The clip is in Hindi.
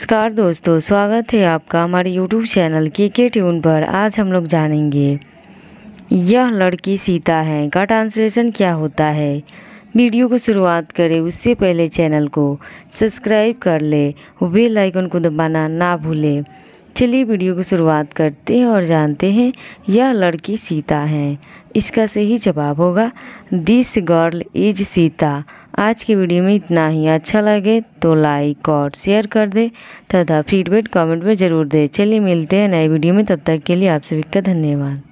नमस्कार दोस्तों स्वागत है आपका हमारे यूट्यूब चैनल के के ट्यून पर आज हम लोग जानेंगे यह लड़की सीता है का ट्रांसलेशन क्या होता है वीडियो को शुरुआत करें उससे पहले चैनल को सब्सक्राइब कर ले बेल आइकन को दबाना ना भूलें चलिए वीडियो को शुरुआत करते हैं और जानते हैं यह लड़की सीता है इसका सही जवाब होगा दिस गर्ल इज सीता आज की वीडियो में इतना ही अच्छा लगे तो लाइक और शेयर कर दे तथा फीडबैक कमेंट में ज़रूर दे चलिए मिलते हैं नए वीडियो में तब तक के लिए आप सभी का धन्यवाद